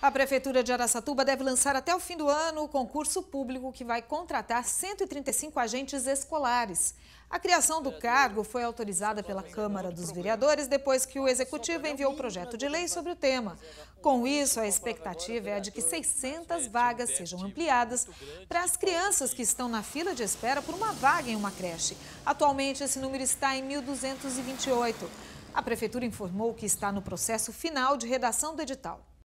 A Prefeitura de Araçatuba deve lançar até o fim do ano o concurso público que vai contratar 135 agentes escolares. A criação do cargo foi autorizada pela Câmara dos Vereadores depois que o Executivo enviou o projeto de lei sobre o tema. Com isso, a expectativa é a de que 600 vagas sejam ampliadas para as crianças que estão na fila de espera por uma vaga em uma creche. Atualmente, esse número está em 1.228. A Prefeitura informou que está no processo final de redação do edital.